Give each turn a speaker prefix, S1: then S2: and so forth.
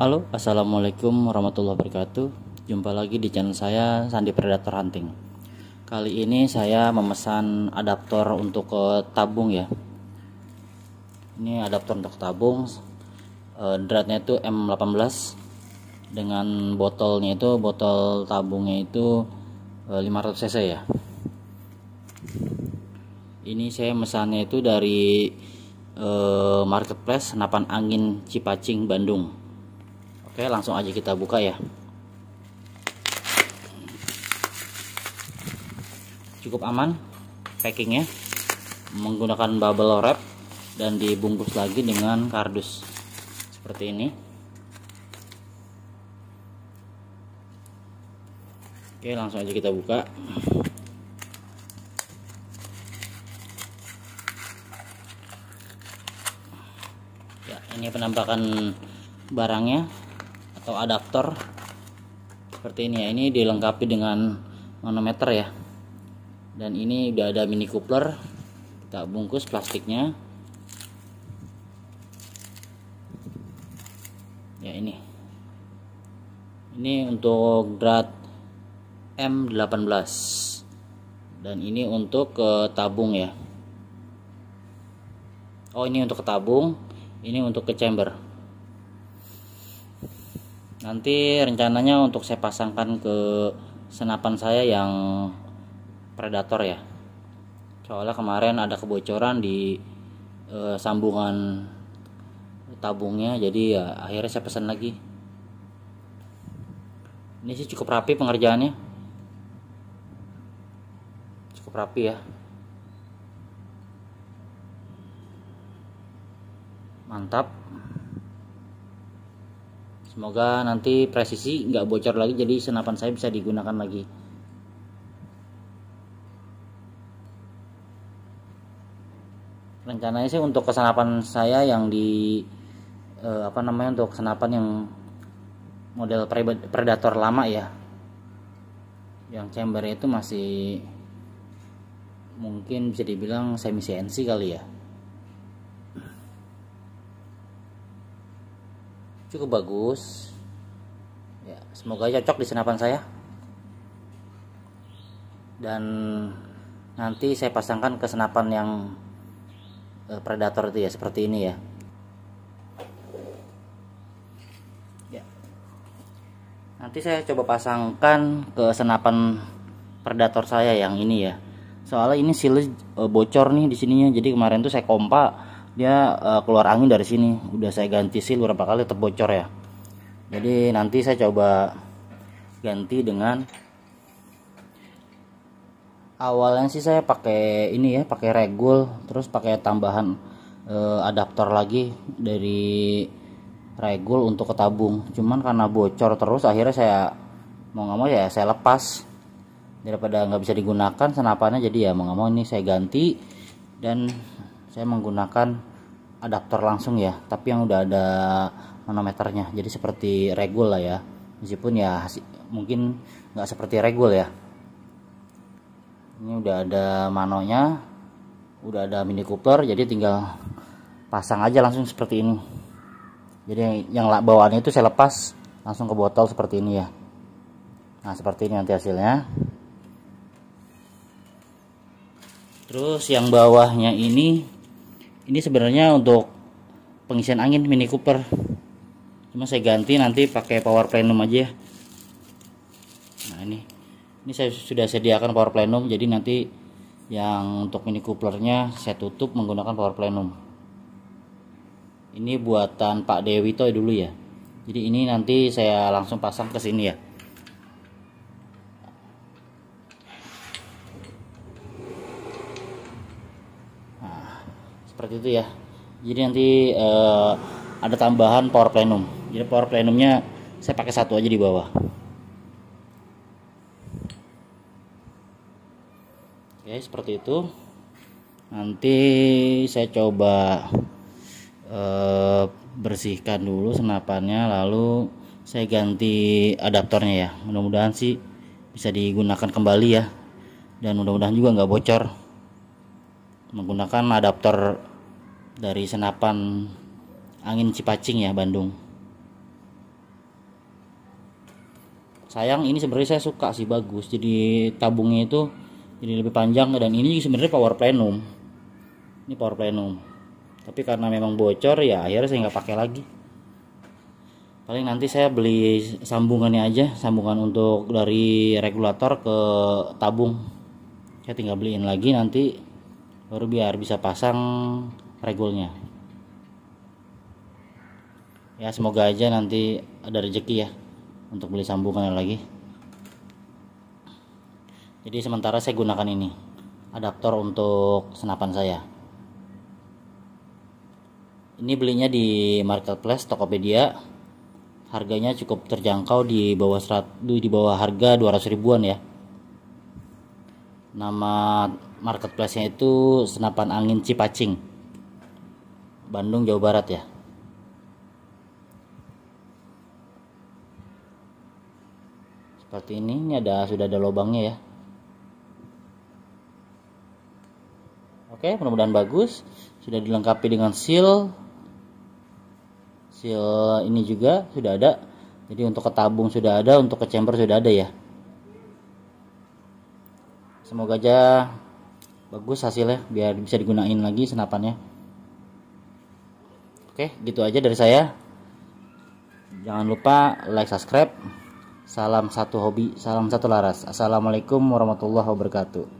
S1: Halo, Assalamualaikum warahmatullahi wabarakatuh Jumpa lagi di channel saya, Sandi Predator Hunting Kali ini saya memesan adaptor untuk ke eh, tabung ya Ini adaptor untuk tabung eh, Dratnya itu M18 Dengan botolnya itu, botol tabungnya itu 500cc eh, ya Ini saya memesannya itu dari marketplace Napan Angin Cipacing Bandung Oke, langsung aja kita buka ya. Cukup aman packingnya menggunakan bubble wrap dan dibungkus lagi dengan kardus seperti ini. Oke, langsung aja kita buka. Ya, ini penampakan barangnya atau adaptor seperti ini ya ini dilengkapi dengan manometer ya dan ini udah ada mini coupler kita bungkus plastiknya ya ini ini untuk drat M18 dan ini untuk ke tabung ya oh ini untuk ke tabung ini untuk ke chamber nanti rencananya untuk saya pasangkan ke senapan saya yang predator ya soalnya kemarin ada kebocoran di e, sambungan tabungnya jadi ya akhirnya saya pesan lagi ini sih cukup rapi pengerjaannya cukup rapi ya mantap Semoga nanti presisi nggak bocor lagi jadi senapan saya bisa digunakan lagi. Rencananya sih untuk kesenapan saya yang di eh, apa namanya untuk kesenapan yang model predator lama ya. Yang chamber itu masih mungkin bisa dibilang semi CNC kali ya. cukup bagus ya semoga cocok di senapan saya dan nanti saya pasangkan ke senapan yang eh, predator itu ya seperti ini ya ya nanti saya coba pasangkan ke senapan predator saya yang ini ya soalnya ini silis eh, bocor nih di sininya jadi kemarin tuh saya kompak dia uh, keluar angin dari sini udah saya ganti seal berapa kali terbocor ya jadi nanti saya coba ganti dengan awalnya sih saya pakai ini ya pakai regul terus pakai tambahan uh, adaptor lagi dari regul untuk ke tabung cuman karena bocor terus akhirnya saya mau nggak mau ya saya lepas daripada nggak bisa digunakan senapannya jadi ya mau nggak mau ini saya ganti dan saya menggunakan adaptor langsung ya tapi yang udah ada manometernya jadi seperti regul lah ya meskipun ya mungkin nggak seperti regul ya ini udah ada manonya udah ada mini cooper jadi tinggal pasang aja langsung seperti ini jadi yang bawaannya itu saya lepas langsung ke botol seperti ini ya nah seperti ini nanti hasilnya terus yang bawahnya ini ini sebenarnya untuk pengisian angin Mini Cooper cuma saya ganti nanti pakai power plenum aja ya nah ini ini saya sudah sediakan power plenum jadi nanti yang untuk mini couplernya saya tutup menggunakan power plenum ini buatan Pak Dewito dulu ya jadi ini nanti saya langsung pasang ke sini ya seperti itu ya jadi nanti uh, ada tambahan power plenum jadi power plenumnya saya pakai satu aja di bawah oke seperti itu nanti saya coba uh, bersihkan dulu senapannya lalu saya ganti adaptornya ya mudah-mudahan sih bisa digunakan kembali ya dan mudah-mudahan juga nggak bocor menggunakan adaptor dari senapan angin Cipacing ya Bandung sayang ini sebenarnya saya suka sih bagus jadi tabungnya itu jadi lebih panjang dan ini sebenarnya power plenum ini power plenum tapi karena memang bocor ya akhirnya saya nggak pakai lagi paling nanti saya beli sambungannya aja sambungan untuk dari regulator ke tabung saya tinggal beliin lagi nanti baru biar bisa pasang regulnya ya semoga aja nanti ada rezeki ya untuk beli sambungan lagi jadi sementara saya gunakan ini adaptor untuk senapan saya ini belinya di marketplace Tokopedia harganya cukup terjangkau di bawah serat, di bawah harga 200 ribuan ya nama marketplace nya itu senapan angin Cipacing Bandung Jawa Barat ya seperti ini ini ada sudah ada lubangnya ya oke mudah-mudahan bagus sudah dilengkapi dengan seal seal ini juga sudah ada jadi untuk ke tabung sudah ada untuk ke chamber sudah ada ya semoga aja bagus hasilnya biar bisa digunain lagi senapannya Oke, gitu aja dari saya. Jangan lupa like, subscribe. Salam satu hobi, salam satu laras. Assalamualaikum warahmatullahi wabarakatuh.